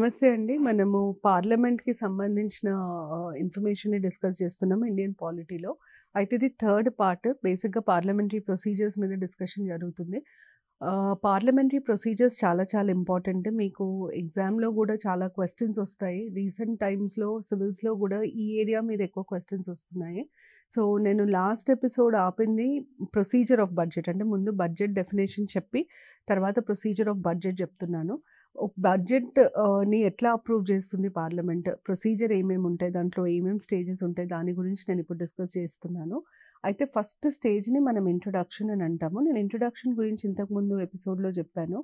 నమస్తే అండి మనము పార్లమెంట్కి సంబంధించిన ఇన్ఫర్మేషన్ని డిస్కస్ చేస్తున్నాము ఇండియన్ పాలిటీలో అయితే ఇది థర్డ్ పార్ట్ బేసిక్గా పార్లమెంటరీ ప్రొసీజర్స్ మీద డిస్కషన్ జరుగుతుంది పార్లమెంటరీ ప్రొసీజర్స్ చాలా చాలా ఇంపార్టెంట్ మీకు ఎగ్జామ్లో కూడా చాలా క్వశ్చన్స్ వస్తాయి రీసెంట్ టైమ్స్లో సివిల్స్లో కూడా ఈ ఏరియా మీద ఎక్కువ క్వశ్చన్స్ వస్తున్నాయి సో నేను లాస్ట్ ఎపిసోడ్ ఆపింది ప్రొసీజర్ ఆఫ్ బడ్జెట్ అంటే ముందు బడ్జెట్ డెఫినేషన్ చెప్పి తర్వాత ప్రొసీజర్ ఆఫ్ బడ్జెట్ చెప్తున్నాను బడ్జెట్ని ఎట్లా అప్రూవ్ చేస్తుంది పార్లమెంట్ ప్రొసీజర్ ఏమేమి ఉంటాయి దాంట్లో ఏమేమి స్టేజెస్ ఉంటాయి దాని గురించి నేను ఇప్పుడు డిస్కస్ చేస్తున్నాను అయితే ఫస్ట్ స్టేజ్ని మనం ఇంట్రొడక్షన్ అని అంటాము నేను ఇంట్రొడక్షన్ గురించి ఇంతకుముందు ఎపిసోడ్లో చెప్పాను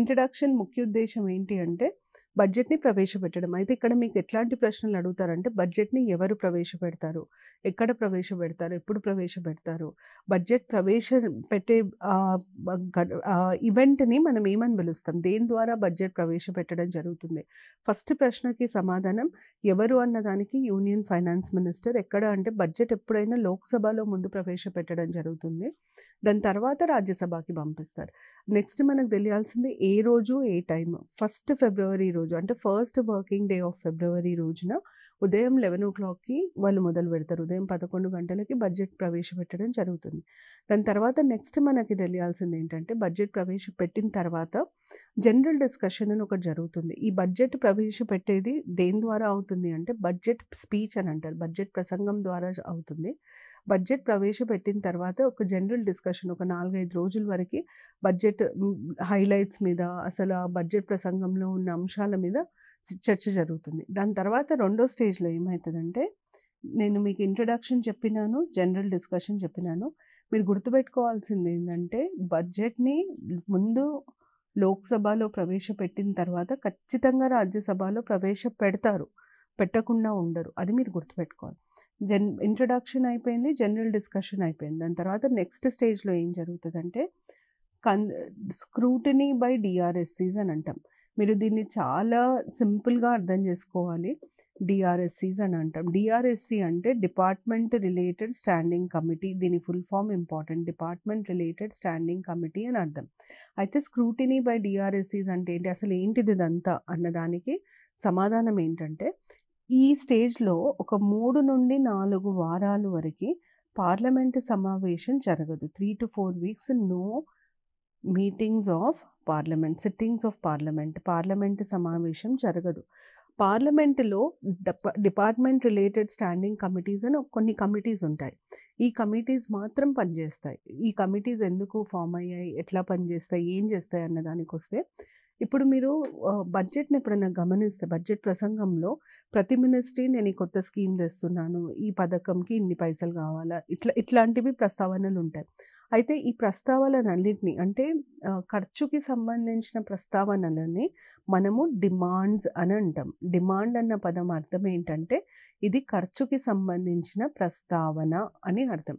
ఇంట్రొడక్షన్ ముఖ్య ఉద్దేశం ఏంటి అంటే బడ్జెట్ని ప్రవేశపెట్టడం అయితే ఇక్కడ మీకు ఎట్లాంటి ప్రశ్నలు అడుగుతారంటే బడ్జెట్ని ఎవరు ప్రవేశపెడతారు ఎక్కడ ప్రవేశపెడతారు ఎప్పుడు ప్రవేశపెడతారు బడ్జెట్ ప్రవేశ పెట్టే ఈవెంట్ని మనం ఏమని పిలుస్తాం దేని ద్వారా బడ్జెట్ ప్రవేశపెట్టడం జరుగుతుంది ఫస్ట్ ప్రశ్నకి సమాధానం ఎవరు అన్నదానికి యూనియన్ ఫైనాన్స్ మినిస్టర్ ఎక్కడ అంటే బడ్జెట్ ఎప్పుడైనా లోక్సభలో ముందు ప్రవేశపెట్టడం జరుగుతుంది దాని తర్వాత రాజ్యసభకి పంపిస్తారు నెక్స్ట్ మనకు తెలియాల్సింది ఏ రోజు ఏ టైం ఫస్ట్ ఫిబ్రవరి రోజు అంటే first working day of February రోజున ఉదయం లెవెన్ ఓ క్లాక్కి వాళ్ళు మొదలు పెడతారు ఉదయం పదకొండు గంటలకి బడ్జెట్ ప్రవేశపెట్టడం జరుగుతుంది దాని తర్వాత నెక్స్ట్ మనకి తెలియాల్సింది ఏంటంటే బడ్జెట్ ప్రవేశపెట్టిన తర్వాత జనరల్ డిస్కషన్ అని ఒకటి జరుగుతుంది ఈ బడ్జెట్ ప్రవేశపెట్టేది దేని ద్వారా అవుతుంది అంటే బడ్జెట్ స్పీచ్ అని అంటారు బడ్జెట్ ప్రసంగం ద్వారా అవుతుంది బడ్జెట్ ప్రవేశపెట్టిన తర్వాత ఒక జనరల్ డిస్కషన్ ఒక నాలుగైదు రోజుల వరకు బడ్జెట్ హైలైట్స్ మీద అసలు ఆ బడ్జెట్ ప్రసంగంలో ఉన్న అంశాల మీద చర్చ జరుగుతుంది దాని తర్వాత రెండో స్టేజ్లో ఏమవుతుందంటే నేను మీకు ఇంట్రడక్షన్ చెప్పినాను జనరల్ డిస్కషన్ చెప్పినాను మీరు గుర్తుపెట్టుకోవాల్సింది ఏంటంటే బడ్జెట్ని ముందు లోక్సభలో ప్రవేశపెట్టిన తర్వాత ఖచ్చితంగా రాజ్యసభలో ప్రవేశపెడతారు పెట్టకుండా ఉండరు అది మీరు గుర్తుపెట్టుకోవాలి జన్ ఇంట్రడక్షన్ అయిపోయింది జనరల్ డిస్కషన్ అయిపోయింది దాని తర్వాత నెక్స్ట్ స్టేజ్లో ఏం జరుగుతుందంటే కన్ స్క్రూటినీ బై డిఆర్ఎస్సీస్ అని అంటాం మీరు దీన్ని చాలా సింపుల్గా అర్థం చేసుకోవాలి డిఆర్ఎస్సీస్ అని అంటాం డిఆర్ఎస్సి అంటే డిపార్ట్మెంట్ రిలేటెడ్ స్టాండింగ్ కమిటీ దీని full form important department related standing committee అని అర్థం అయితే స్క్రూటినీ బై డిఆర్ఎస్సీస్ అంటే ఏంటి అసలు ఏంటిది ఇదంతా అన్నదానికి సమాధానం ఏంటంటే ఈ స్టేజ్లో ఒక మూడు నుండి నాలుగు వారాలు వరకు పార్లమెంటు సమావేశం జరగదు three to four weeks no meetings of parliament sittings of parliament parliament సమావేశం జరగదు పార్లమెంటులో డిపార్ట్మెంట్ రిలేటెడ్ స్టాండింగ్ కమిటీస్ అని కొన్ని కమిటీస్ ఉంటాయి ఈ కమిటీస్ మాత్రం పనిచేస్తాయి ఈ కమిటీస్ ఎందుకు ఫామ్ అయ్యాయి ఎట్లా పనిచేస్తాయి ఏం చేస్తాయి అన్న దానికి వస్తే ఇప్పుడు మీరు బడ్జెట్ని ఎప్పుడైనా గమనిస్తే బడ్జెట్ ప్రసంగంలో ప్రతి మినిస్ట్రీ నేను ఈ కొత్త స్కీమ్ తెస్తున్నాను ఈ పథకంకి ఇన్ని పైసలు కావాలా ఇట్లా ఇట్లాంటివి ప్రస్తావనలు ఉంటాయి అయితే ఈ ప్రస్తావనలన్నింటినీ అంటే ఖర్చుకి సంబంధించిన ప్రస్తావనలని మనము డిమాండ్స్ అని అంటాం డిమాండ్ అన్న పదం అర్థం ఏంటంటే ఇది ఖర్చుకి సంబంధించిన ప్రస్తావన అని అర్థం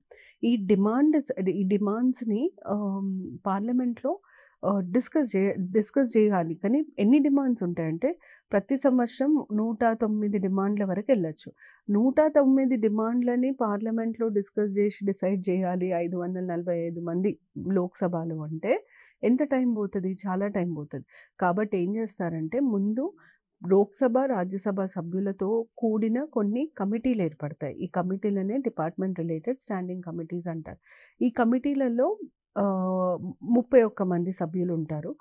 ఈ డిమాండ్స్ ఈ డిమాండ్స్ని పార్లమెంట్లో డిస్కస్ చే డిస్కస్ చేయాలి కానీ ఎన్ని డిమాండ్స్ ఉంటాయంటే ప్రతి సంవత్సరం నూట తొమ్మిది డిమాండ్ల వరకు వెళ్ళచ్చు నూట తొమ్మిది డిమాండ్లని పార్లమెంట్లో డిస్కస్ చేసి డిసైడ్ చేయాలి ఐదు వందల నలభై ఐదు మంది లోక్సభలో అంటే ఎంత టైం పోతుంది చాలా టైం పోతుంది కాబట్టి ఏం చేస్తారంటే ముందు లోక్సభ రాజ్యసభ సభ్యులతో కూడిన కొన్ని కమిటీలు ఏర్పడతాయి ఈ కమిటీలనే డిపార్ట్మెంట్ రిలేటెడ్ స్టాండింగ్ కమిటీస్ అంటారు ఈ కమిటీలలో ముప్పై ఒక్క మంది సభ్యులు ఉంటారు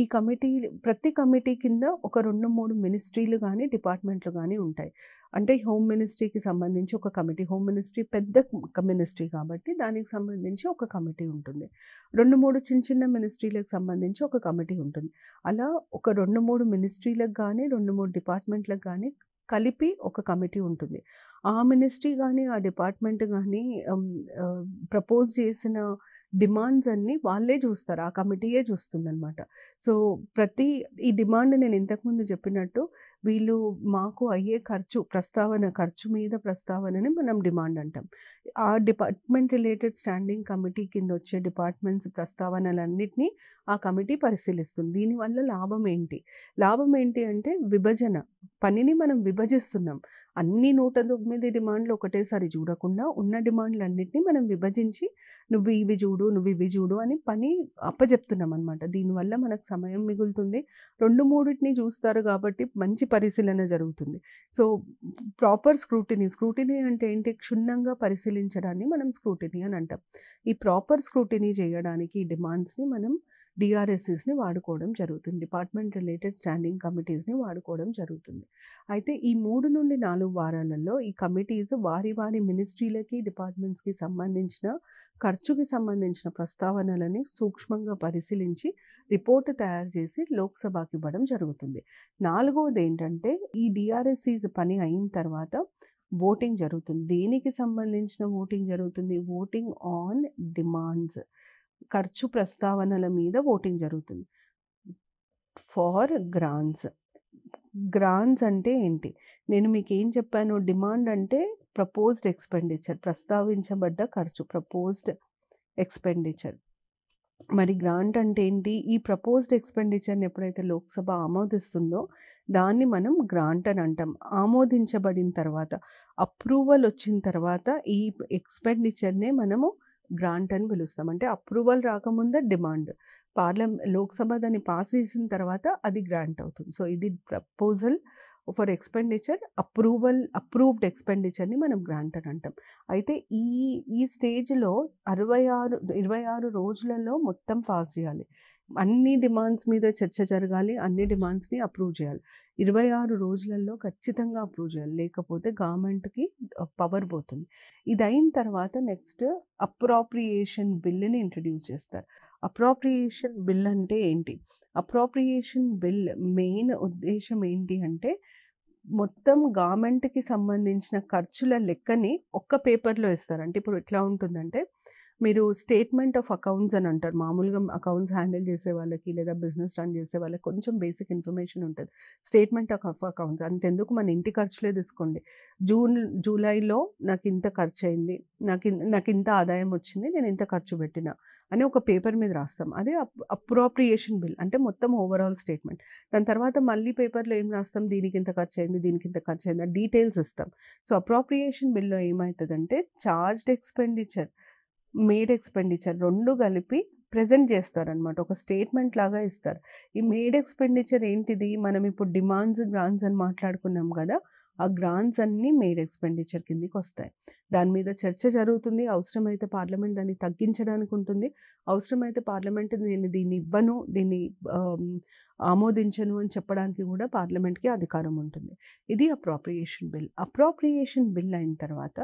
ఈ కమిటీ ప్రతి కమిటీ కింద ఒక రెండు మూడు మినిస్ట్రీలు కానీ డిపార్ట్మెంట్లు కానీ ఉంటాయి అంటే హోమ్ మినిస్ట్రీకి సంబంధించి ఒక కమిటీ హోమ్ మినిస్ట్రీ పెద్ద మినిస్ట్రీ కాబట్టి దానికి సంబంధించి ఒక కమిటీ ఉంటుంది రెండు మూడు చిన్న చిన్న మినిస్ట్రీలకు సంబంధించి ఒక కమిటీ ఉంటుంది అలా ఒక రెండు మూడు మినిస్ట్రీలకు కానీ రెండు మూడు డిపార్ట్మెంట్లకు కానీ కలిపి ఒక కమిటీ ఉంటుంది ఆ మినిస్ట్రీ కానీ ఆ డిపార్ట్మెంట్ కానీ ప్రపోజ్ చేసిన డిమాండ్స్ అన్నీ వాళ్ళే చూస్తారు ఆ కమిటీయే చూస్తుందనమాట సో ప్రతి ఈ డిమాండ్ నేను ఇంతకుముందు చెప్పినట్టు వీళ్ళు మాకు అయ్యే ఖర్చు ప్రస్తావన ఖర్చు మీద ప్రస్తావనని మనం డిమాండ్ అంటాం ఆ డిపార్ట్మెంట్ రిలేటెడ్ స్టాండింగ్ కమిటీ కింద వచ్చే డిపార్ట్మెంట్స్ ప్రస్తావనలన్నింటినీ ఆ కమిటీ పరిశీలిస్తుంది దీనివల్ల లాభం ఏంటి లాభం ఏంటి అంటే విభజన పనిని మనం విభజిస్తున్నాం అన్ని నూట తొమ్మిది డిమాండ్లు ఒకటేసారి చూడకుండా ఉన్న డిమాండ్లన్నింటినీ మనం విభజించి నువ్వు ఇవి చూడు నువ్వు ఇవి చూడు అని పని అప్పచెప్తున్నాం అనమాట దీనివల్ల మనకు సమయం మిగులుతుంది రెండు మూడింటిని చూస్తారు కాబట్టి మంచి పరిశీలన జరుగుతుంది సో ప్రాపర్ స్క్రూటినీ స్క్రూటినీ అంటే ఏంటి క్షుణ్ణంగా పరిశీలించడాన్ని మనం స్క్రూటినీ అని అంటాం ఈ ప్రాపర్ స్క్రూటినీ చేయడానికి డిమాండ్స్ని మనం డిఆర్ఎస్ఈస్ని వాడుకోవడం జరుగుతుంది డిపార్ట్మెంట్ రిలేటెడ్ స్టాండింగ్ కమిటీస్ని వాడుకోవడం జరుగుతుంది అయితే ఈ మూడు నుండి నాలుగు వారాలలో ఈ కమిటీస్ వారి వారి మినిస్ట్రీలకి డిపార్ట్మెంట్స్కి సంబంధించిన ఖర్చుకి సంబంధించిన ప్రస్తావనలని సూక్ష్మంగా పరిశీలించి రిపోర్ట్ తయారు చేసి లోక్సభకి ఇవ్వడం జరుగుతుంది నాలుగవది ఏంటంటే ఈ డిఆర్ఎస్సీస్ పని అయిన తర్వాత ఓటింగ్ జరుగుతుంది దేనికి సంబంధించిన ఓటింగ్ జరుగుతుంది ఓటింగ్ ఆన్ డిమాండ్స్ ఖర్చు ప్రస్తావనల మీద ఓటింగ్ జరుగుతుంది ఫార్ గ్రాంట్స్ గ్రాంట్స్ అంటే ఏంటి నేను మీకు ఏం చెప్పాను డిమాండ్ అంటే ప్రపోజ్డ్ ఎక్స్పెండిచర్ ప్రస్తావించబడ్డ ఖర్చు ప్రపోజ్డ్ ఎక్స్పెండిచర్ మరి గ్రాంట్ అంటే ఏంటి ఈ ప్రపోజ్డ్ ఎక్స్పెండిచర్ని ఎప్పుడైతే లోక్సభ ఆమోదిస్తుందో దాన్ని మనం గ్రాంట్ అని అంటాం ఆమోదించబడిన తర్వాత అప్రూవల్ వచ్చిన తర్వాత ఈ ఎక్స్పెండిచర్నే మనము గ్రాంట్ అని పిలుస్తాం అంటే అప్రూవల్ రాకముందే డిమాండ్ పార్లమెంట్ లోక్సభ దాన్ని పాస్ చేసిన తర్వాత అది గ్రాంట్ అవుతుంది సో ఇది proposal for expenditure approval approved ఎక్స్పెండిచర్ని మనం గ్రాంట్ అని అంటాం అయితే ఈ ఈ స్టేజ్లో అరవై ఆరు ఇరవై ఆరు రోజులలో మొత్తం పాస్ చేయాలి అన్ని డిమాండ్స్ మీద చర్చ జరగాలి అన్ని డిమాండ్స్ని అప్రూవ్ చేయాలి ఇరవై ఆరు రోజులలో ఖచ్చితంగా అప్రూవ్ చేయాలి లేకపోతే గవర్నమెంట్కి పవర్ పోతుంది ఇది అయిన తర్వాత నెక్స్ట్ అప్రాప్రియేషన్ బిల్లుని ఇంట్రడ్యూస్ చేస్తారు అప్రాప్రియేషన్ బిల్ అంటే ఏంటి అప్రాప్రియేషన్ బిల్ మెయిన్ ఉద్దేశం ఏంటి అంటే మొత్తం గవర్నమెంట్కి సంబంధించిన ఖర్చుల లెక్కని ఒక్క పేపర్లో ఇస్తారు అంటే ఇప్పుడు ఎట్లా ఉంటుందంటే మీరు స్టేట్మెంట్ ఆఫ్ అకౌంట్స్ అని అంటారు మామూలుగా అకౌంట్స్ హ్యాండిల్ చేసే వాళ్ళకి లేదా బిజినెస్ రన్ చేసే వాళ్ళకి కొంచెం బేసిక్ ఇన్ఫర్మేషన్ ఉంటుంది స్టేట్మెంట్ ఆఫ్ అకౌంట్స్ అంతెందుకు మన ఇంటి ఖర్చులే తీసుకోండి జూన్ జూలైలో నాకు ఇంత ఖర్చు అయింది నాకు నాకు ఇంత ఆదాయం వచ్చింది నేను ఇంత ఖర్చు పెట్టిన అని ఒక పేపర్ మీద రాస్తాం అదే అప్రోప్రియేషన్ బిల్ అంటే మొత్తం ఓవరాల్ స్టేట్మెంట్ దాని తర్వాత మళ్ళీ పేపర్లో ఏం రాస్తాం దీనికి ఇంత ఖర్చు అయింది దీనికి ఇంత ఖర్చు అయింది డీటెయిల్స్ ఇస్తాం సో అప్రోప్రియేషన్ బిల్లో ఏమవుతుందంటే చార్జ్డ్ ఎక్స్పెండిచర్ మేడ్ ఎక్స్పెండిచర్ రెండు కలిపి ప్రజెంట్ చేస్తారనమాట ఒక స్టేట్మెంట్ లాగా ఇస్తారు ఈ మేడ్ ఎక్స్పెండిచర్ ఏంటిది మనం ఇప్పుడు డిమాండ్స్ గ్రాంట్స్ అని మాట్లాడుకున్నాం కదా ఆ గ్రాంట్స్ అన్నీ మేడ్ ఎక్స్పెండిచర్ కిందికి వస్తాయి దాని మీద చర్చ జరుగుతుంది అవసరమైతే పార్లమెంట్ దాన్ని తగ్గించడానికి ఉంటుంది అవసరమైతే పార్లమెంట్ నేను దీన్ని ఇవ్వను దీన్ని ఆమోదించను అని చెప్పడానికి కూడా పార్లమెంట్కి అధికారం ఉంటుంది ఇది అప్రాప్రియేషన్ బిల్ అప్రాప్రియేషన్ బిల్ అయిన తర్వాత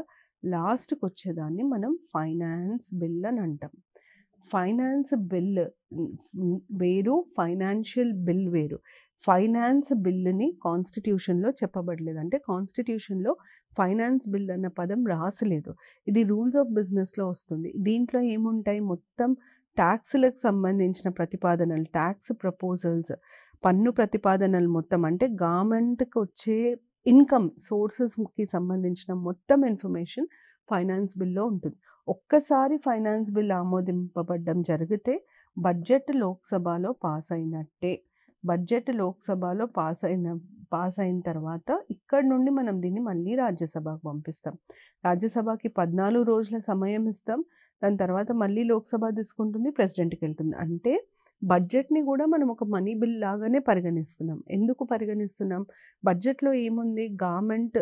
లాస్ట్కి వచ్చేదాన్ని మనం ఫైనాన్స్ బిల్ అని అంటాం ఫైనాన్స్ బిల్ వేరు ఫైనాన్షియల్ బిల్ వేరు ఫైనాన్స్ బిల్ని కాన్స్టిట్యూషన్లో చెప్పబడలేదు అంటే కాన్స్టిట్యూషన్లో ఫైనాన్స్ బిల్ అన్న పదం రాసలేదు ఇది రూల్స్ ఆఫ్ బిజినెస్లో వస్తుంది దీంట్లో ఏముంటాయి మొత్తం ట్యాక్స్లకు సంబంధించిన ప్రతిపాదనలు ట్యాక్స్ ప్రపోజల్స్ పన్ను ప్రతిపాదనలు మొత్తం అంటే గవర్నమెంట్కి వచ్చే ఇన్కమ్ సోర్సెస్కి సంబంధించిన మొత్తం ఇన్ఫర్మేషన్ ఫైనాన్స్ బిల్లో ఉంటుంది ఒక్కసారి ఫైనాన్స్ బిల్ ఆమోదింపబడడం జరిగితే బడ్జెట్ లోక్సభలో పాస్ అయినట్టే బడ్జెట్ లోక్సభలో పాస్ అయిన పాస్ అయిన తర్వాత ఇక్కడ నుండి మనం దీన్ని మళ్ళీ రాజ్యసభకు పంపిస్తాం రాజ్యసభకి పద్నాలుగు రోజుల సమయం ఇస్తాం దాని తర్వాత మళ్ళీ లోక్సభ తీసుకుంటుంది ప్రెసిడెంట్కి వెళ్తుంది అంటే బడ్జెట్ని కూడా మనం ఒక మనీ బిల్ లాగానే పరిగణిస్తున్నాం ఎందుకు పరిగణిస్తున్నాం బడ్జెట్లో ఏముంది గవర్నమెంట్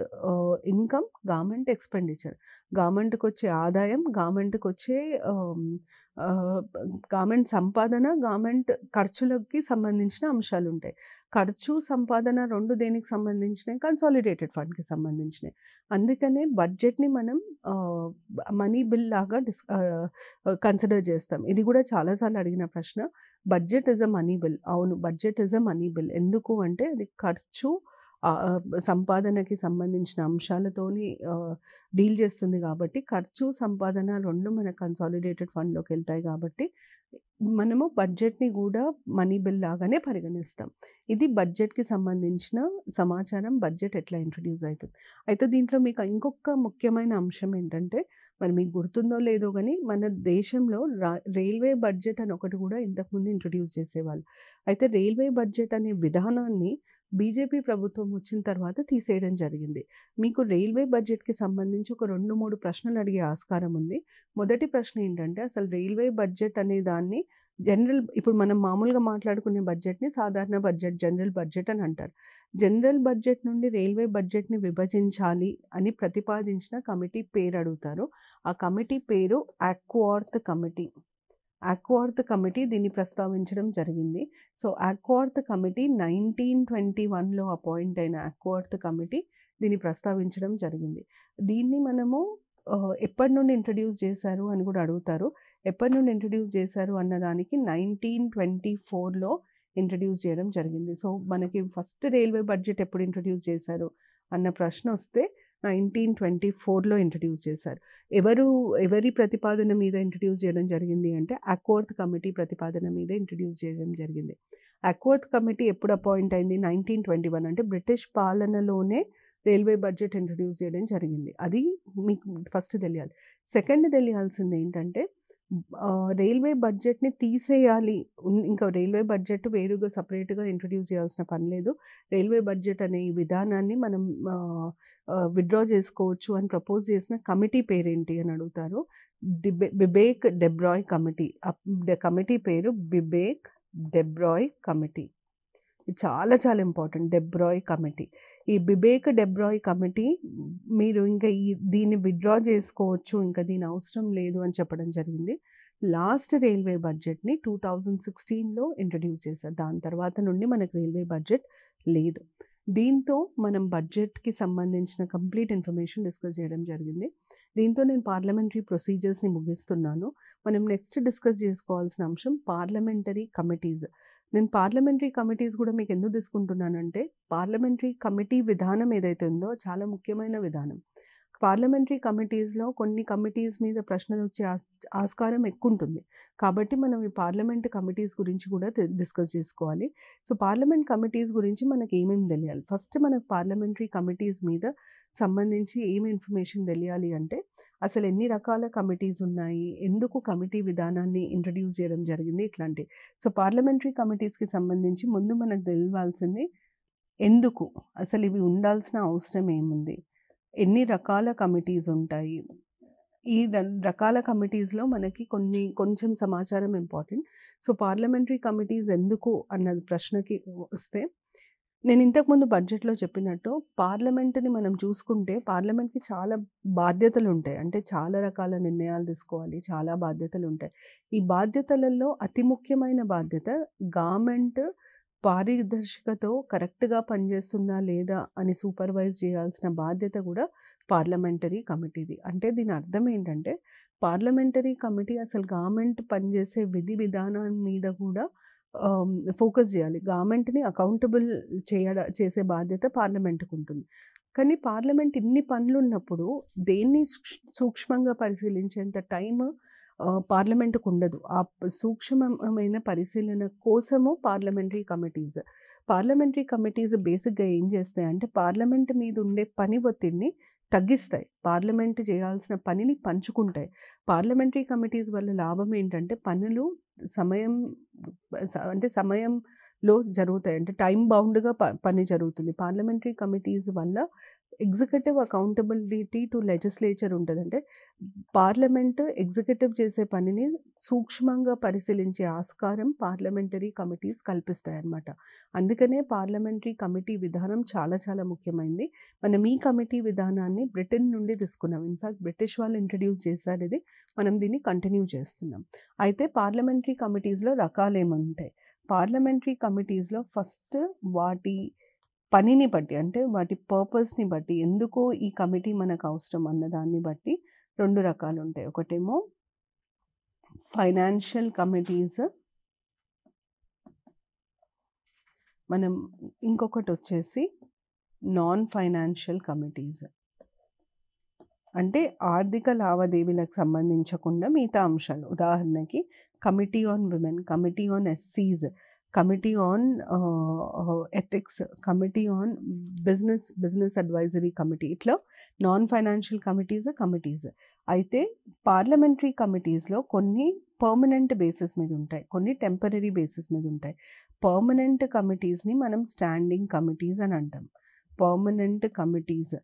ఇన్కమ్ గవర్నమెంట్ ఎక్స్పెండిచర్ గవర్నమెంట్కి వచ్చే ఆదాయం గవర్నమెంట్కి వచ్చే గవర్నమెంట్ సంపాదన గవర్నమెంట్ ఖర్చులకి సంబంధించిన అంశాలు ఉంటాయి ఖర్చు సంపాదన రెండు దేనికి సంబంధించినవి కన్సాలిడేటెడ్ ఫండ్కి సంబంధించినవి అందుకనే బడ్జెట్ని మనం మనీ బిల్ లాగా డిస్ కన్సిడర్ చేస్తాం ఇది కూడా చాలాసార్లు అడిగిన ప్రశ్న budget is a money bill అవును budget is a money bill ఎందుకు అంటే అది ఖర్చు సంపాదనకి సంబంధించిన అంశాలతోని డీల్ చేస్తుంది కాబట్టి ఖర్చు సంపాదన రెండు మన కన్సాలిడేటెడ్ ఫండ్లోకి వెళ్తాయి కాబట్టి మనము బడ్జెట్ని కూడా మనీ బిల్ లాగానే పరిగణిస్తాం ఇది బడ్జెట్కి సంబంధించిన సమాచారం బడ్జెట్ ఎట్లా ఇంట్రడ్యూస్ అవుతుంది అయితే దీంట్లో మీకు ఇంకొక ముఖ్యమైన అంశం ఏంటంటే మరి మీకు గుర్తుందో లేదో కానీ మన దేశంలో రా రైల్వే బడ్జెట్ అని ఒకటి కూడా ఇంతకుముందు ఇంట్రడ్యూస్ చేసేవాళ్ళు అయితే రైల్వే బడ్జెట్ అనే విధానాన్ని బీజేపీ ప్రభుత్వం వచ్చిన తర్వాత తీసేయడం జరిగింది మీకు రైల్వే బడ్జెట్కి సంబంధించి ఒక రెండు మూడు ప్రశ్నలు అడిగే ఆస్కారం ఉంది మొదటి ప్రశ్న ఏంటంటే అసలు రైల్వే బడ్జెట్ అనే దాన్ని జనరల్ ఇప్పుడు మనం మామూలుగా మాట్లాడుకునే బడ్జెట్ని సాధారణ బడ్జెట్ జనరల్ బడ్జెట్ అని అంటారు జనరల్ బడ్జెట్ నుండి రైల్వే బడ్జెట్ని విభజించాలి అని ప్రతిపాదించిన కమిటీ పేరు అడుగుతారు ఆ కమిటీ పేరు యాక్వార్త్ కమిటీ అక్వార్త్ కమిటీ దీన్ని ప్రస్తావించడం జరిగింది so Acworth committee nineteen twenty వన్లో అపాయింట్ అయిన అక్వార్త్ కమిటీ దీన్ని ప్రస్తావించడం జరిగింది దీన్ని మనము ఎప్పటి నుండి ఇంట్రడ్యూస్ చేశారు అని కూడా అడుగుతారు ఎప్పటి నుండి ఇంట్రడ్యూస్ చేశారు అన్నదానికి నైన్టీన్ ట్వంటీ ఫోర్లో ఇంట్రడ్యూస్ చేయడం జరిగింది సో మనకి ఫస్ట్ రైల్వే బడ్జెట్ ఎప్పుడు ఇంట్రడ్యూస్ చేశారు అన్న ప్రశ్న వస్తే నైన్టీన్ ట్వంటీ ఫోర్లో ఇంట్రడ్యూస్ చేశారు ఎవరు ఎవరి ప్రతిపాదన మీద ఇంట్రడ్యూస్ చేయడం జరిగింది అంటే అక్వర్త్ కమిటీ ప్రతిపాదన మీద ఇంట్రడ్యూస్ చేయడం జరిగింది అక్వర్త్ కమిటీ ఎప్పుడు అపాయింట్ అయింది నైన్టీన్ ట్వంటీ వన్ అంటే బ్రిటిష్ పాలనలోనే రైల్వే బడ్జెట్ ఇంట్రడ్యూస్ చేయడం జరిగింది అది మీకు ఫస్ట్ తెలియాలి సెకండ్ తెలియాల్సింది ఏంటంటే రైల్వే బడ్జెట్ని తీసేయాలి ఇంకా రైల్వే బడ్జెట్ వేరుగా సపరేట్గా ఇంట్రడ్యూస్ చేయాల్సిన పని లేదు రైల్వే బడ్జెట్ అనే ఈ విధానాన్ని మనం విత్డ్రా చేసుకోవచ్చు అని ప్రపోజ్ చేసిన కమిటీ పేరేంటి అని అడుగుతారు బిబేక్ డెబ్రాయ్ కమిటీ కమిటీ పేరు బిబేక్ డెబ్రాయ్ కమిటీ చాలా చాలా ఇంపార్టెంట్ డెబ్రాయ్ కమిటీ ఈ బిబేక్ డెబ్రాయ్ కమిటీ మీరు ఇంకా ఈ దీన్ని విత్డ్రా చేసుకోవచ్చు ఇంకా దీని అవసరం లేదు అని చెప్పడం జరిగింది లాస్ట్ రైల్వే బడ్జెట్ని టూ థౌజండ్ సిక్స్టీన్లో ఇంట్రడ్యూస్ చేశారు దాని తర్వాత నుండి మనకు రైల్వే బడ్జెట్ లేదు దీంతో మనం బడ్జెట్కి సంబంధించిన కంప్లీట్ ఇన్ఫర్మేషన్ డిస్కస్ చేయడం జరిగింది దీంతో నేను పార్లమెంటరీ ప్రొసీజర్స్ని ముగిస్తున్నాను మనం నెక్స్ట్ డిస్కస్ చేసుకోవాల్సిన అంశం పార్లమెంటరీ కమిటీస్ నేను పార్లమెంటరీ కమిటీస్ కూడా మీకు ఎందుకు తీసుకుంటున్నానంటే పార్లమెంటరీ కమిటీ విధానం ఏదైతే ఉందో చాలా ముఖ్యమైన విధానం పార్లమెంటరీ కమిటీస్లో కొన్ని కమిటీస్ మీద ప్రశ్నలు వచ్చే ఆస్కారం ఎక్కువ ఉంటుంది కాబట్టి మనం ఈ పార్లమెంట్ కమిటీస్ గురించి కూడా డిస్కస్ చేసుకోవాలి సో పార్లమెంట్ కమిటీస్ గురించి మనకి ఏమేమి తెలియాలి ఫస్ట్ మనకు పార్లమెంటరీ కమిటీస్ మీద సంబంధించి ఏమి ఇన్ఫర్మేషన్ తెలియాలి అంటే అసలు ఎన్ని రకాల కమిటీస్ ఉన్నాయి ఎందుకు కమిటీ విధానాన్ని ఇంట్రడ్యూస్ చేయడం జరిగింది ఇట్లాంటి సో పార్లమెంటరీ కమిటీస్కి సంబంధించి ముందు మనకు తెలియాల్సింది ఎందుకు అసలు ఇవి ఉండాల్సిన అవసరం ఏముంది ఎన్ని రకాల కమిటీస్ ఉంటాయి ఈ రకాల కమిటీస్లో మనకి కొన్ని కొంచెం సమాచారం ఇంపార్టెంట్ సో పార్లమెంటరీ కమిటీస్ ఎందుకు అన్న ప్రశ్నకి వస్తే నేను ఇంతకుముందు బడ్జెట్లో చెప్పినట్టు పార్లమెంట్ని మనం చూసుకుంటే పార్లమెంట్కి చాలా బాధ్యతలు ఉంటాయి అంటే చాలా రకాల నిర్ణయాలు తీసుకోవాలి చాలా బాధ్యతలు ఉంటాయి ఈ బాధ్యతలలో అతి ముఖ్యమైన బాధ్యత గవర్నమెంట్ పారదర్శకతో కరెక్ట్గా పనిచేస్తుందా లేదా అని సూపర్వైజ్ చేయాల్సిన బాధ్యత కూడా పార్లమెంటరీ కమిటీది అంటే దీని అర్థం ఏంటంటే పార్లమెంటరీ కమిటీ అసలు గవర్నమెంట్ పనిచేసే విధి విధానం మీద కూడా ఫోకస్ చేయాలి గవర్నమెంట్ని అకౌంటబుల్ చేయడ చేసే బాధ్యత పార్లమెంట్కు ఉంటుంది కానీ పార్లమెంట్ ఇన్ని పనులు ఉన్నప్పుడు దేన్ని సూక్ష్మంగా పరిశీలించేంత టైం పార్లమెంట్కు ఉండదు ఆ సూక్ష్మమైన పరిశీలన కోసము పార్లమెంటరీ కమిటీస్ పార్లమెంటరీ కమిటీస్ బేసిక్గా ఏం చేస్తాయంటే పార్లమెంట్ మీద ఉండే పని ఒత్తిడిని తగ్గిస్తాయి పార్లమెంట్ చేయాల్సిన పనిని పంచుకుంటాయి పార్లమెంటరీ కమిటీస్ వల్ల లాభం ఏంటంటే పనులు సమయం అంటే సమయంలో జరుగుతాయి అంటే టైం బౌండ్గా ప పని జరుగుతుంది పార్లమెంటరీ కమిటీస్ వల్ల ఎగ్జిక్యూటివ్ అకౌంటబిలిటీ టు లెజిస్లేచర్ ఉంటుందంటే పార్లమెంట్ ఎగ్జిక్యూటివ్ చేసే పనిని సూక్ష్మంగా పరిశీలించే ఆస్కారం పార్లమెంటరీ కమిటీస్ కల్పిస్తాయన్నమాట అందుకనే పార్లమెంటరీ కమిటీ విధానం చాలా చాలా ముఖ్యమైనది మనం ఈ కమిటీ విధానాన్ని బ్రిటన్ నుండి తీసుకున్నాం ఇన్ఫాక్ట్ బ్రిటిష్ వాళ్ళు ఇంట్రడ్యూస్ చేశారు ఇది మనం దీన్ని కంటిన్యూ చేస్తున్నాం అయితే పార్లమెంటరీ కమిటీస్లో రకాలు ఏముంటాయి పార్లమెంటరీ కమిటీస్లో ఫస్ట్ వాటి పనిని బట్టి అంటే వాటి పర్పస్ని బట్టి ఎందుకో ఈ కమిటీ మనకు అవసరం అన్నదాన్ని బట్టి రెండు రకాలు ఉంటాయి ఒకటేమో ఫైనాన్షియల్ కమిటీస్ మనం ఇంకొకటి వచ్చేసి నాన్ ఫైనాన్షియల్ కమిటీస్ అంటే ఆర్థిక లావాదేవీలకు సంబంధించకుండా మిగతా అంశాలు ఉదాహరణకి committee on women committee on ఎస్సీస్ committee on ethics committee on business business advisory committee ఇట్లా నాన్ ఫైనాన్షియల్ కమిటీస్ కమిటీస్ అయితే పార్లమెంటరీ కమిటీస్లో కొన్ని పర్మనెంట్ బేసిస్ మీద ఉంటాయి కొన్ని టెంపరీ బేసిస్ మీద ఉంటాయి పర్మనెంట్ కమిటీస్ని మనం స్టాండింగ్ కమిటీస్ అని అంటాం పర్మనెంట్ కమిటీస్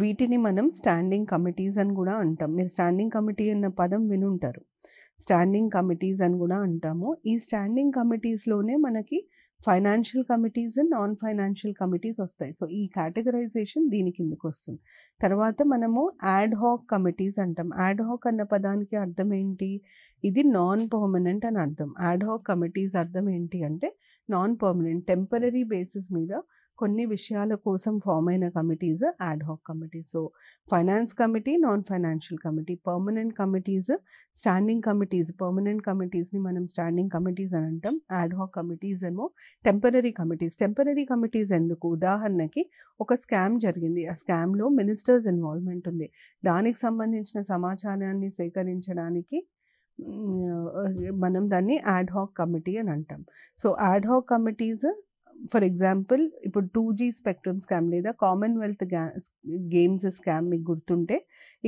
వీటిని మనం స్టాండింగ్ కమిటీస్ అని కూడా అంటాం మీరు స్టాండింగ్ కమిటీ అన్న పదం వినుంటారు స్టాండింగ్ కమిటీస్ అని కూడా అంటాము ఈ స్టాండింగ్ కమిటీస్లోనే మనకి financial committees and non financial committees వస్తాయి సో ఈ కేటగరైజేషన్ దీని కిందకు వస్తుంది తర్వాత మనము యాడ్ హాక్ కమిటీస్ అంటాం యాడ్ హాక్ అన్న పదానికి అర్థం ఏంటి ఇది నాన్ పర్మనెంట్ అని అర్థం యాడ్ హాక్ కమిటీస్ అర్థం ఏంటి అంటే నాన్ పర్మనెంట్ టెంపరీ బేసిస్ మీద కొన్ని విషయాల కోసం ఫామ్ అయిన committees ad hoc committees so finance committee non financial committee permanent committees standing committees permanent కమిటీస్ని మనం స్టాండింగ్ కమిటీస్ అని అంటాం యాడ్ హాక్ కమిటీస్ ఏమో టెంపరీ కమిటీస్ టెంపరీ కమిటీస్ ఎందుకు ఉదాహరణకి ఒక స్కామ్ జరిగింది ఆ స్కామ్లో మినిస్టర్స్ ఇన్వాల్వ్మెంట్ ఉంది దానికి సంబంధించిన సమాచారాన్ని సేకరించడానికి మనం దాన్ని యాడ్ హాక్ కమిటీ అని అంటాం so ad hoc committees for example ఇప్పుడు టూ జీ స్పెక్ట్రమ్ స్కామ్ లేదా కామన్వెల్త్ గేమ్స్ స్కామ్ మీకు గుర్తుంటే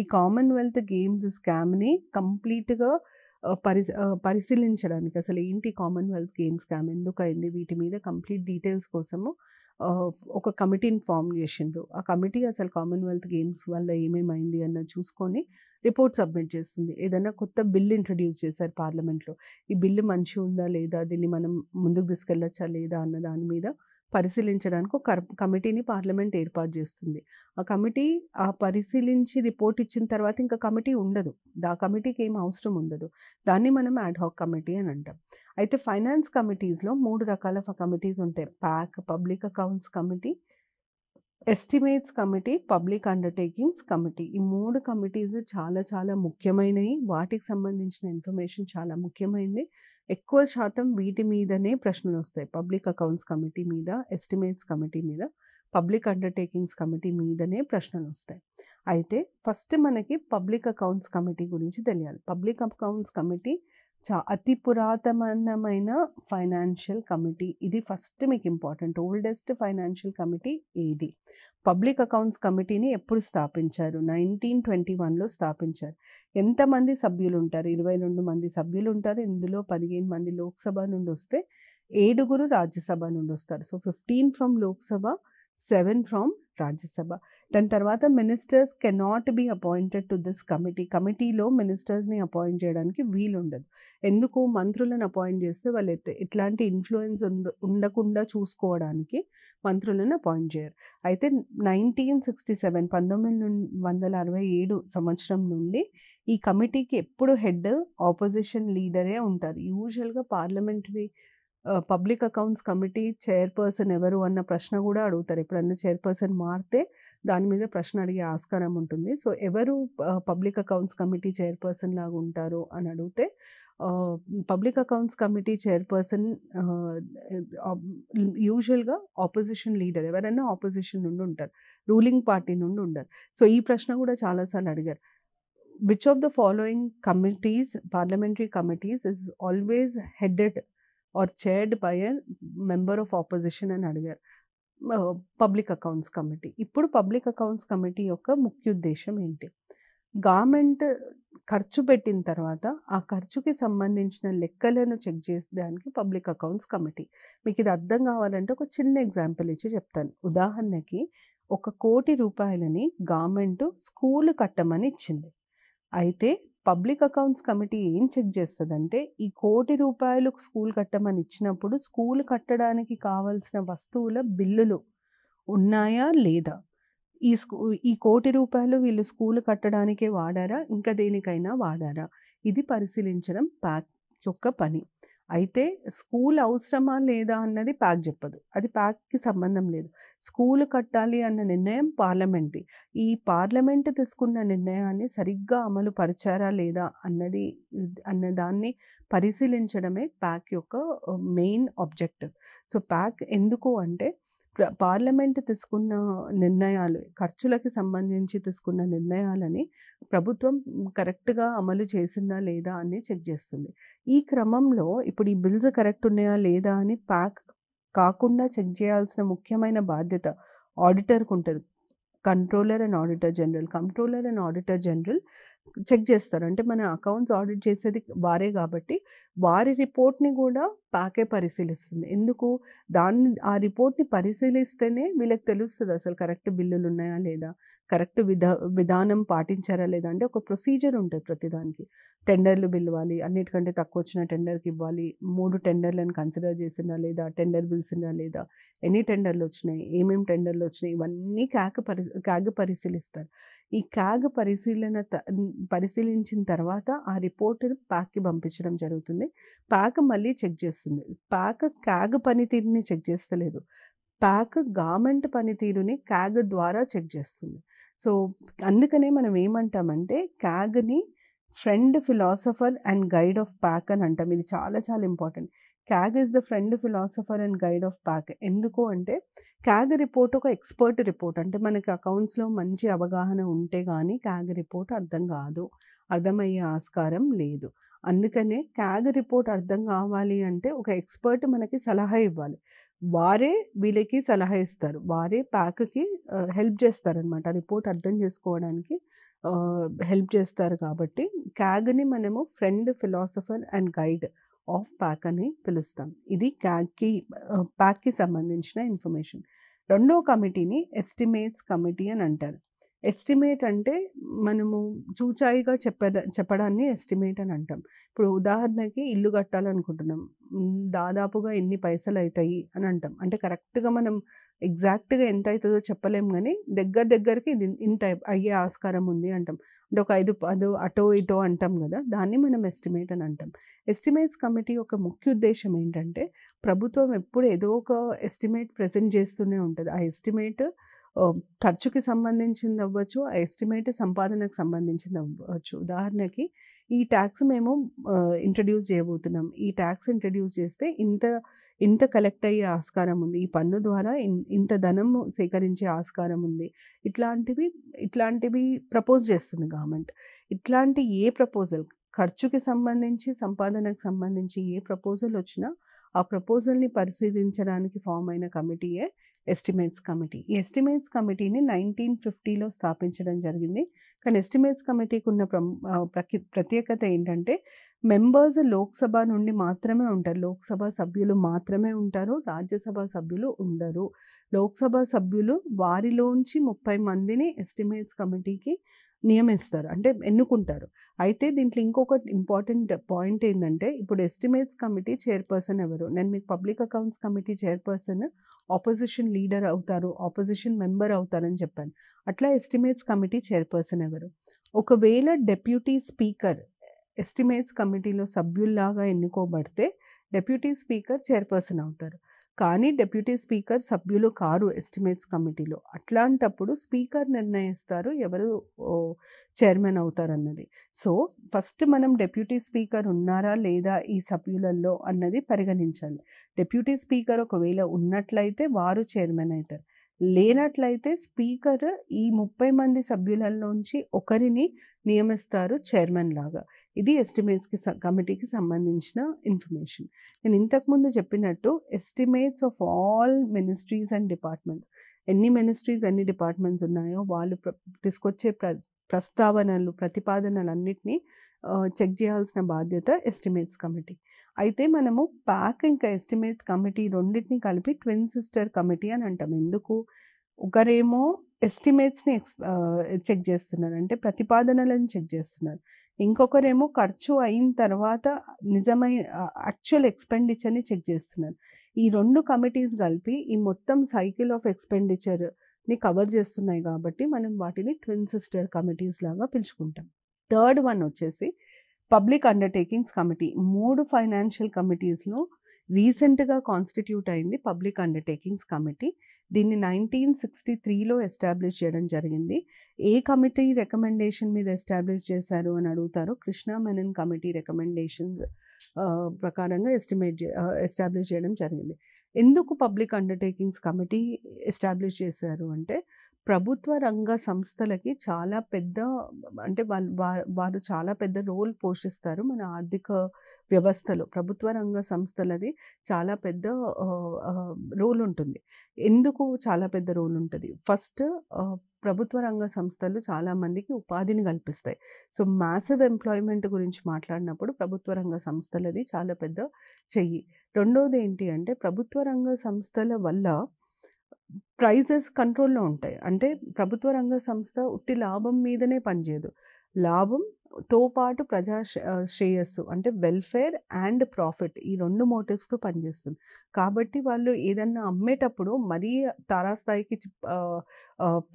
ఈ కామన్వెల్త్ గేమ్స్ స్కామ్ని కంప్లీట్గా పరి పరిశీలించడానికి అసలు ఏంటి కామన్వెల్త్ గేమ్స్ స్కామ్ ఎందుకైంది వీటి మీద కంప్లీట్ డీటెయిల్స్ కోసము ఒక కమిటీని ఫామ్ చేసిండ్రు ఆ కమిటీ అసలు కామన్వెల్త్ గేమ్స్ వల్ల ఏమేమైంది అన్న చూసుకొని రిపోర్ట్ సబ్మిట్ చేస్తుంది ఏదైనా కొత్త బిల్ ఇంట్రడ్యూస్ చేశారు పార్లమెంట్లో ఈ బిల్లు మంచి ఉందా లేదా దీన్ని మనం ముందుకు తీసుకెళ్ళొచ్చా లేదా అన్న దాని మీద పరిశీలించడానికి ఒక కమిటీని పార్లమెంట్ ఏర్పాటు చేస్తుంది ఆ కమిటీ ఆ పరిశీలించి రిపోర్ట్ ఇచ్చిన తర్వాత ఇంకా కమిటీ ఉండదు ఆ కమిటీకి ఏం అవసరం ఉండదు దాన్ని మనం హాక్ కమిటీ అని అంటాం అయితే ఫైనాన్స్ కమిటీస్లో మూడు రకాల కమిటీస్ ఉంటాయి PAC public accounts committee estimates committee public undertakings committee ఈ మూడు కమిటీస్ చాలా చాలా ముఖ్యమైనవి వాటికి సంబంధించిన ఇన్ఫర్మేషన్ చాలా ముఖ్యమైనది ఎక్కువ శాతం వీటి మీదనే ప్రశ్నలు వస్తాయి పబ్లిక్ అకౌంట్స్ కమిటీ మీద ఎస్టిమేట్స్ కమిటీ మీద పబ్లిక్ అండర్టేకింగ్స్ కమిటీ మీదనే ప్రశ్నలు వస్తాయి అయితే ఫస్ట్ మనకి పబ్లిక్ అకౌంట్స్ కమిటీ గురించి తెలియాలి పబ్లిక్ అకౌంట్స్ కమిటీ చా అతి పురాతనమైన ఫైనాన్షియల్ కమిటీ ఇది ఫస్ట్ మీకు ఇంపార్టెంట్ ఓల్డెస్ట్ ఫైనాన్షియల్ కమిటీ ఏది పబ్లిక్ అకౌంట్స్ కమిటీని ఎప్పుడు స్థాపించారు నైన్టీన్ ట్వంటీ వన్లో స్థాపించారు ఎంతమంది సభ్యులు ఉంటారు ఇరవై రెండు మంది సభ్యులు ఉంటారు ఇందులో పదిహేను మంది లోక్సభ నుండి వస్తే ఏడుగురు రాజ్యసభ నుండి వస్తారు so fifteen from Lok Sabha seven from Rajya Sabha దాని తర్వాత ministers cannot be appointed to this committee కమిటీలో మినిస్టర్స్ని అపాయింట్ చేయడానికి వీలు ఉండదు ఎందుకు మంత్రులను అపాయింట్ చేస్తే వాళ్ళు ఇట్లాంటి ఇన్ఫ్లుయెన్స్ ఉండకుండా చూసుకోవడానికి మంత్రులను అపాయింట్ చేయరు అయితే నైన్టీన్ సిక్స్టీ సెవెన్ పంతొమ్మిది వందల అరవై ఏడు సంవత్సరం నుండి ఈ కమిటీకి ఎప్పుడు హెడ్ ఆపోజిషన్ లీడరే ఉంటారు యూజువల్గా parliamentary public accounts committee chairperson ఎవరు అన్న ప్రశ్న కూడా అడుగుతారు ఎప్పుడన్నా చైర్పర్సన్ మారితే దాని మీద ప్రశ్న అడిగే ఆస్కారం ఉంటుంది సో ఎవరు పబ్లిక్ అకౌంట్స్ కమిటీ చైర్పర్సన్ లాగా ఉంటారు అని అడిగితే పబ్లిక్ అకౌంట్స్ కమిటీ చైర్పర్సన్ యూజువల్గా ఆపోజిషన్ లీడర్ ఎవరైనా ఆపోజిషన్ నుండి ఉంటారు రూలింగ్ పార్టీ నుండి ఉండరు సో ఈ ప్రశ్న కూడా చాలాసార్లు అడిగారు which of the following committees parliamentary committees is always headed or chaired by a member of opposition అని అడిగారు పబ్లిక్ అకౌంట్స్ కమిటీ ఇప్పుడు పబ్లిక్ అకౌంట్స్ కమిటీ యొక్క ముఖ్య ఉద్దేశం ఏంటి గవర్నమెంట్ ఖర్చు పెట్టిన తర్వాత ఆ ఖర్చుకి సంబంధించిన లెక్కలను చెక్ చేయడానికి పబ్లిక్ అకౌంట్స్ కమిటీ మీకు ఇది అర్థం కావాలంటే ఒక చిన్న ఎగ్జాంపుల్ ఇచ్చి చెప్తాను ఉదాహరణకి ఒక కోటి రూపాయలని గవర్నమెంట్ స్కూల్ కట్టమని ఇచ్చింది అయితే పబ్లిక్ అకౌంట్స్ కమిటీ ఏం చెక్ చేస్తుందంటే ఈ కోటి రూపాయలు స్కూల్ కట్టమని ఇచ్చినప్పుడు స్కూల్ కట్టడానికి కావాల్సిన వస్తువుల బిల్లులు ఉన్నాయా లేదా ఈ స్కూ ఈ కోటి రూపాయలు వీళ్ళు స్కూల్ కట్టడానికే వాడారా ఇంకా దేనికైనా వాడారా ఇది పరిశీలించడం ప్యాక్ యొక్క పని అయితే స్కూల్ అవసరమా లేదా అన్నది ప్యాక్ చెప్పదు అది ప్యాక్కి సంబంధం లేదు స్కూల్ కట్టాలి అన్న నిర్ణయం పార్లమెంట్ది ఈ పార్లమెంట్ తీసుకున్న నిర్ణయాన్ని సరిగ్గా అమలు పరిచారా లేదా అన్నది అన్నదాన్ని పరిశీలించడమే ప్యాక్ యొక్క మెయిన్ ఆబ్జెక్టివ్ సో ప్యాక్ ఎందుకు అంటే పార్లమెంట్ తీసుకున్న నిర్ణయాలు ఖర్చులకు సంబంధించి తీసుకున్న నిర్ణయాలని ప్రభుత్వం కరెక్ట్గా అమలు చేసిందా లేదా అని చెక్ చేస్తుంది ఈ క్రమంలో ఇప్పుడు ఈ బిల్స్ కరెక్ట్ ఉన్నాయా లేదా అని ప్యాక్ కాకుండా చెక్ చేయాల్సిన ముఖ్యమైన బాధ్యత ఆడిటర్కు ఉంటుంది controller and auditor general controller and auditor general check చేస్తారు అంటే మన అకౌంట్స్ ఆడిట్ చేసేది వారే కాబట్టి వారి రిపోర్ట్ని కూడా ప్యాకే పరిశీలిస్తుంది ఎందుకు దాన్ని ఆ రిపోర్ట్ని పరిశీలిస్తేనే వీళ్ళకి తెలుస్తుంది అసలు కరెక్ట్ బిల్లులు ఉన్నాయా లేదా కరెక్ట్ విధా విధానం పాటించారా లేదా అంటే ఒక ప్రొసీజర్ ఉంటుంది ప్రతిదానికి టెండర్లు పిలవాలి అన్నిటికంటే తక్కువ వచ్చిన టెండర్కి ఇవ్వాలి మూడు టెండర్లను కన్సిడర్ చేసిందా లేదా టెండర్ పిలిచిందా లేదా ఎన్ని టెండర్లు వచ్చినాయి ఏమేమి టెండర్లు వచ్చినాయి ఇవన్నీ క్యాగ్ పరి క్యాగ్ పరిశీలిస్తారు ఈ క్యాగ్ పరిశీలన పరిశీలించిన తర్వాత ఆ రిపోర్టును ప్యాక్కి పంపించడం జరుగుతుంది ప్యాక్ మళ్ళీ చెక్ చేస్తుంది ప్యాక్ క్యాగ్ పనితీరుని చెక్ చేస్తలేదు ప్యాక్ గార్మెంట్ పనితీరుని క్యాగ్ ద్వారా చెక్ చేస్తుంది సో అందుకనే మనం ఏమంటామంటే క్యాగ్ని friend philosopher and guide of PAC అని అంటాం ఇది చాలా చాలా important CAG is the friend philosopher and guide of PAC ఎందుకు అంటే క్యాగ్ రిపోర్ట్ ఒక ఎక్స్పర్ట్ రిపోర్ట్ అంటే మనకి అకౌంట్స్లో మంచి అవగాహన ఉంటే కానీ క్యాగ్ రిపోర్ట్ అర్థం కాదు అర్థమయ్యే ఆస్కారం లేదు అందుకనే క్యాగ్ రిపోర్ట్ అర్థం కావాలి అంటే ఒక ఎక్స్పర్ట్ మనకి సలహా ఇవ్వాలి వారే వీళ్ళకి సలహా ఇస్తారు వారే ప్యాక్కి హెల్ప్ చేస్తారనమాట రిపోర్ట్ అర్థం చేసుకోవడానికి హెల్ప్ చేస్తారు కాబట్టి క్యాగ్ని మనము friend philosopher and guide of PAC అని పిలుస్తాం ఇది క్యాక్కి ప్యాక్కి సంబంధించిన ఇన్ఫర్మేషన్ రెండో కమిటీని ఎస్టిమేట్స్ కమిటీ అని అంటారు ఎస్టిమేట్ అంటే మనము చూచాయిగా చెప్ప చెప్పడాన్ని ఎస్టిమేట్ అని అంటాం ఇప్పుడు ఉదాహరణకి ఇల్లు కట్టాలనుకుంటున్నాం దాదాపుగా ఎన్ని పైసలు అవుతాయి అని అంటాం అంటే కరెక్ట్గా మనం ఎగ్జాక్ట్గా ఎంత అవుతుందో చెప్పలేము కానీ దగ్గర దగ్గరికి ఇది ఇంత అయ్యే ఆస్కారం ఉంది అంటాం అంటే ఒక ఐదు అది అటో ఇటో అంటాం కదా దాన్ని మనం ఎస్టిమేట్ అని అంటాం ఎస్టిమేట్స్ కమిటీ యొక్క ముఖ్య ఉద్దేశం ఏంటంటే ప్రభుత్వం ఎప్పుడు ఏదో ఒక ఎస్టిమేట్ ప్రజెంట్ చేస్తూనే ఉంటుంది ఆ ఎస్టిమేట్ ఖర్చుకి సంబంధించింది అవ్వచ్చు ఆ ఎస్టిమేట్ సంపాదనకు సంబంధించింది అవ్వచ్చు ఉదాహరణకి ఈ ట్యాక్స్ మేము ఇంట్రడ్యూస్ చేయబోతున్నాం ఈ ట్యాక్స్ ఇంట్రడ్యూస్ చేస్తే ఇంత ఇంత కలెక్ట్ అయ్యే ఆస్కారం ఉంది ఈ పన్ను ద్వారా ఇంత ధనం సేకరించే ఆస్కారం ఉంది ఇట్లాంటివి ఇట్లాంటివి ప్రపోజ్ చేస్తుంది గవర్నమెంట్ ఇట్లాంటి ఏ ప్రపోజల్ ఖర్చుకి సంబంధించి సంపాదనకు సంబంధించి ఏ ప్రపోజల్ వచ్చినా ఆ ప్రపోజల్ని పరిశీలించడానికి ఫామ్ అయిన కమిటీయే ఎస్టిమేట్స్ కమిటీ ఈ ఎస్టిమేట్స్ కమిటీని నైన్టీన్ ఫిఫ్టీలో స్థాపించడం జరిగింది కానీ ఎస్టిమేట్స్ కమిటీకి ఉన్న ప్రత్యేకత ఏంటంటే మెంబర్స్ లోక్సభ నుండి మాత్రమే ఉంటారు లోక్సభ సభ్యులు మాత్రమే ఉంటారు రాజ్యసభ సభ్యులు ఉండరు లోక్సభ సభ్యులు వారిలోంచి ముప్పై మందిని ఎస్టిమేట్స్ కమిటీకి నియమిస్తారు అంటే ఎన్నుకుంటారు అయితే దీంట్లో ఇంకొక ఇంపార్టెంట్ పాయింట్ ఏంటంటే ఇప్పుడు ఎస్టిమేట్స్ కమిటీ చైర్పర్సన్ ఎవరు నేను మీకు public accounts committee chairperson opposition leader అవుతారు ఆపోజిషన్ మెంబర్ అవుతారని చెప్పాను అట్లా ఎస్టిమేట్స్ కమిటీ చైర్పర్సన్ ఎవరు ఒకవేళ డెప్యూటీ స్పీకర్ ఎస్టిమేట్స్ కమిటీలో సభ్యుల్లాగా ఎన్నుకోబడితే డెప్యూటీ స్పీకర్ చైర్పర్సన్ అవుతారు కానీ డెప్యూటీ స్పీకర్ సభ్యులు కారు ఎస్టిమేట్స్ కమిటీలో అట్లాంటప్పుడు స్పీకర్ నిర్ణయిస్తారు ఎవరు చైర్మన్ అవుతారన్నది సో ఫస్ట్ మనం డెప్యూటీ స్పీకర్ ఉన్నారా లేదా ఈ సభ్యులలో అన్నది పరిగణించాలి డెప్యూటీ స్పీకర్ ఒకవేళ ఉన్నట్లయితే వారు చైర్మన్ అవుతారు లేనట్లయితే స్పీకర్ ఈ ముప్పై మంది సభ్యులలోంచి ఒకరిని నియమిస్తారు చైర్మన్ లాగా ఇది ఎస్టిమేట్స్కి కమిటీకి సంబంధించిన ఇన్ఫర్మేషన్ నేను ఇంతకుముందు చెప్పినట్టు estimates of all ministries and departments ఎన్ని మినిస్ట్రీస్ ఎన్ని డిపార్ట్మెంట్స్ ఉన్నాయో వాళ్ళు తీసుకొచ్చే ప్ర ప్రస్తావనలు ప్రతిపాదనలు అన్నిటినీ చెక్ చేయాల్సిన బాధ్యత ఎస్టిమేట్స్ కమిటీ అయితే మనము ప్యాక్ ఇంకా ఎస్టిమేట్ కమిటీ రెండింటిని కలిపి ట్విన్ సిస్టర్ కమిటీ అని అంటాం ఎందుకు ఒకరేమో ఎస్టిమేట్స్ని ఎక్స్ చెక్ చేస్తున్నారు అంటే ప్రతిపాదనలను చెక్ చేస్తున్నారు ఇంకొకరేమో ఖర్చు అయిన తర్వాత నిజమైన యాక్చువల్ ఎక్స్పెండిచర్ని చెక్ చేస్తున్నారు ఈ రెండు కమిటీస్ కలిపి ఈ మొత్తం సైకిల్ ఆఫ్ ఎక్స్పెండిచర్ని కవర్ చేస్తున్నాయి కాబట్టి మనం వాటిని ట్విన్ సిస్టర్ కమిటీస్ లాగా పిలుచుకుంటాం థర్డ్ వన్ వచ్చేసి పబ్లిక్ అండర్టేకింగ్స్ కమిటీ మూడు ఫైనాన్షియల్ కమిటీస్లో రీసెంట్గా కాన్స్టిట్యూట్ అయింది పబ్లిక్ అండర్టేకింగ్స్ కమిటీ దీన్ని నైన్టీన్ సిక్స్టీ త్రీలో ఎస్టాబ్లిష్ చేయడం జరిగింది ఏ కమిటీ రికమెండేషన్ మీద ఎస్టాబ్లిష్ చేశారు అని అడుగుతారు కృష్ణా మెనన్ కమిటీ రికమెండేషన్స్ ప్రకారంగా ఎస్టిమేట్ ఎస్టాబ్లిష్ చేయడం జరిగింది ఎందుకు పబ్లిక్ అండర్టేకింగ్స్ కమిటీ ఎస్టాబ్లిష్ చేశారు అంటే ప్రభుత్వ రంగ సంస్థలకి చాలా పెద్ద అంటే వాళ్ళు వారు చాలా పెద్ద రోల్ పోషిస్తారు మన ఆర్థిక వ్యవస్థలో ప్రభుత్వ రంగ సంస్థలది చాలా పెద్ద రోల్ ఉంటుంది ఎందుకు చాలా పెద్ద రోల్ ఉంటుంది ఫస్ట్ ప్రభుత్వ రంగ సంస్థలు చాలామందికి ఉపాధిని కల్పిస్తాయి సో మ్యాసివ్ ఎంప్లాయ్మెంట్ గురించి మాట్లాడినప్పుడు ప్రభుత్వ రంగ సంస్థలది చాలా పెద్ద చెయ్యి రెండవది ఏంటి అంటే ప్రభుత్వ రంగ సంస్థల వల్ల ప్రైజెస్ కంట్రోల్లో ఉంటాయి అంటే ప్రభుత్వ రంగ సంస్థ ఉట్టి లాభం మీదనే పనిచేయదు లాభం తో పాటు ప్రజా శ్రేయస్సు అంటే వెల్ఫేర్ అండ్ ప్రాఫిట్ ఈ రెండు మోటివ్స్తో పనిచేస్తుంది కాబట్టి వాళ్ళు ఏదన్నా అమ్మేటప్పుడు మరీ తారాస్థాయికి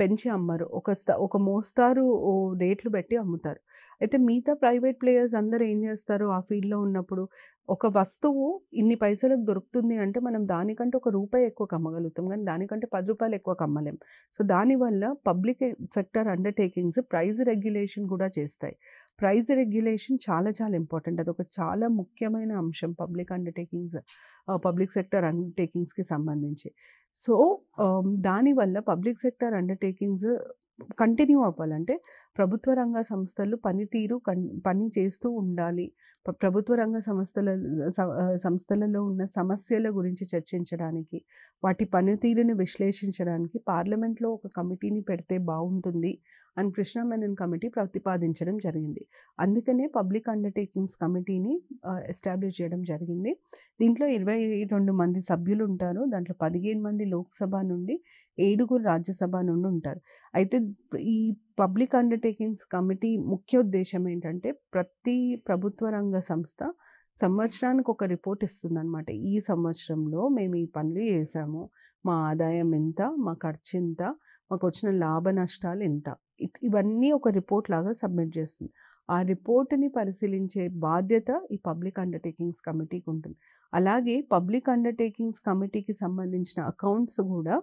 పెంచి అమ్మరు ఒక ఒక మోస్తారు రేట్లు పెట్టి అమ్ముతారు అయితే మిగతా ప్రైవేట్ ప్లేయర్స్ అందరూ ఏం చేస్తారు ఆ ఫీల్డ్లో ఉన్నప్పుడు ఒక వస్తువు ఇన్ని పైసలకు దొరుకుతుంది అంటే మనం దానికంటే ఒక రూపాయి ఎక్కువ కమ్మగలుగుతాం కానీ దానికంటే పది రూపాయలు ఎక్కువ కమ్మలేం సో దానివల్ల public sector undertakings price regulation కూడా చేస్తాయి ప్రైజ్ రెగ్యులేషన్ చాలా చాలా ఇంపార్టెంట్ అది ఒక చాలా ముఖ్యమైన అంశం పబ్లిక్ అండర్టేకింగ్స్ పబ్లిక్ సెక్టర్ అండర్టేకింగ్స్కి సంబంధించి సో దానివల్ల పబ్లిక్ సెక్టర్ అండర్టేకింగ్స్ కంటిన్యూ అవ్వాలంటే ప్రభుత్వ రంగ సంస్థలు పనితీరు కన్ పని చేస్తూ ఉండాలి ప్రభుత్వ రంగ సంస్థల సంస్థలలో ఉన్న సమస్యల గురించి చర్చించడానికి వాటి పనితీరును విశ్లేషించడానికి పార్లమెంట్లో ఒక కమిటీని పెడితే బాగుంటుంది అని కృష్ణ మెనన్ కమిటీ ప్రతిపాదించడం జరిగింది అందుకనే పబ్లిక్ అండర్టేకింగ్స్ కమిటీని ఎస్టాబ్లిష్ చేయడం జరిగింది దీంట్లో ఇరవై రెండు మంది సభ్యులు ఉంటారు దాంట్లో పదిహేను మంది లోక్సభ నుండి ఏడుగురు రాజ్యసభ నుండి ఉంటారు అయితే ఈ పబ్లిక్ అండర్టేకింగ్స్ కమిటీ ముఖ్య ఉద్దేశం ఏంటంటే ప్రతి ప్రభుత్వ రంగ సంస్థ సంవత్సరానికి ఒక రిపోర్ట్ ఇస్తుంది అనమాట ఈ సంవత్సరంలో మేము ఈ పనులు చేసాము మా ఆదాయం ఎంత మా ఖర్చు ఎంత మాకు వచ్చిన లాభ నష్టాలు ఎంత ఇవన్నీ ఒక రిపోర్ట్ లాగా సబ్మిట్ చేస్తుంది ఆ రిపోర్ట్ని పరిశీలించే బాధ్యత ఈ పబ్లిక్ అండర్టేకింగ్స్ కమిటీకి ఉంటుంది అలాగే పబ్లిక్ అండర్టేకింగ్స్ కమిటీకి సంబంధించిన అకౌంట్స్ కూడా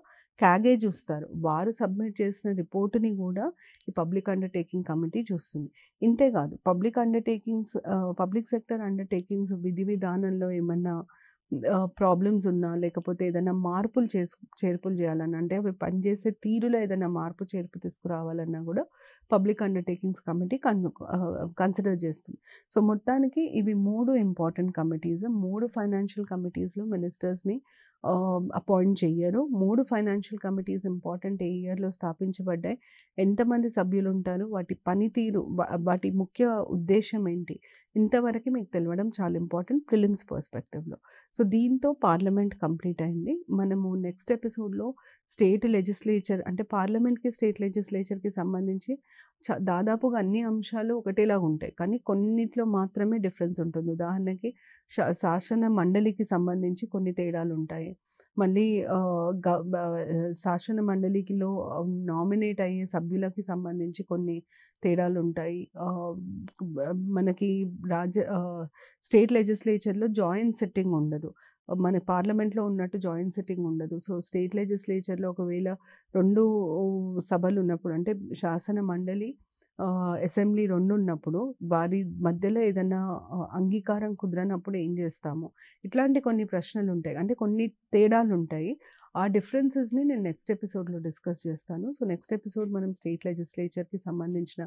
క్యాగే చూస్తారు వారు సబ్మిట్ చేసిన రిపోర్టుని కూడా ఈ పబ్లిక్ అండర్టేకింగ్ కమిటీ చూస్తుంది ఇంతేకాదు public undertakings public sector undertakings విధి విధానంలో ఏమన్నా ప్రాబ్లమ్స్ ఉన్నా లేకపోతే ఏదైనా మార్పులు చేసు చేర్పులు చేయాలన్నా అంటే అవి పనిచేసే తీరులో ఏదైనా మార్పు చేర్పు తీసుకురావాలన్నా కూడా పబ్లిక్ అండర్టేకింగ్స్ కమిటీ కన్ కన్సిడర్ చేస్తుంది సో మొత్తానికి ఇవి మూడు ఇంపార్టెంట్ కమిటీస్ మూడు ఫైనాన్షియల్ కమిటీస్లో మినిస్టర్స్ని అపాయింట్ చెయ్యరు మూడు ఫైనాన్షియల్ కమిటీస్ ఇంపార్టెంట్ ఏ ఇయర్లో స్థాపించబడ్డాయి ఎంతమంది సభ్యులు ఉంటారు వాటి పనితీరు వాటి ముఖ్య ఉద్దేశం ఏంటి ఇంతవరకు మీకు తెలవడం చాలా ఇంపార్టెంట్ ఫిలిమ్స్ పర్స్పెక్టివ్లో సో దీంతో పార్లమెంట్ కంప్లీట్ అయింది మనము నెక్స్ట్ ఎపిసోడ్లో స్టేట్ లెజిస్లేచర్ అంటే పార్లమెంట్కి స్టేట్ లెజిస్లేచర్కి సంబంధించి దాదాపుగా అన్ని అంశాలు ఒకటేలాగా ఉంటాయి కానీ కొన్నిట్లో మాత్రమే డిఫరెన్స్ ఉంటుంది ఉదాహరణకి శాసన మండలికి సంబంధించి కొన్ని తేడాలు ఉంటాయి మళ్ళీ శాసన మండలికిలో నామినేట్ అయ్యే సభ్యులకి సంబంధించి కొన్ని తేడాలు ఉంటాయి మనకి రాజ్య స్టేట్ లెజిస్లేచర్లో జాయింట్ సెట్టింగ్ ఉండదు మన పార్లమెంట్లో ఉన్నట్టు జాయింట్ సిట్టింగ్ ఉండదు సో స్టేట్ లెజిస్లేచర్లో ఒకవేళ రెండు సభలు ఉన్నప్పుడు అంటే శాసన మండలి అసెంబ్లీ రెండు ఉన్నప్పుడు వారి మధ్యలో ఏదైనా అంగీకారం కుదరనప్పుడు ఏం చేస్తాము ఇట్లాంటి కొన్ని ప్రశ్నలు ఉంటాయి అంటే కొన్ని తేడాలు ఉంటాయి ఆ డిఫరెన్సెస్ని నేను నెక్స్ట్ ఎపిసోడ్లో డిస్కస్ చేస్తాను సో నెక్స్ట్ ఎపిసోడ్ మనం స్టేట్ లెజిస్లేచర్కి సంబంధించిన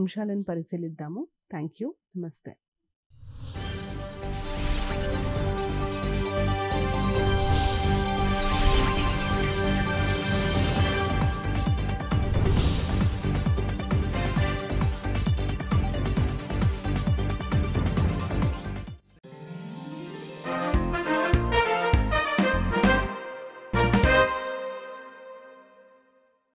అంశాలను పరిశీలిద్దాము థ్యాంక్ యూ నమస్తే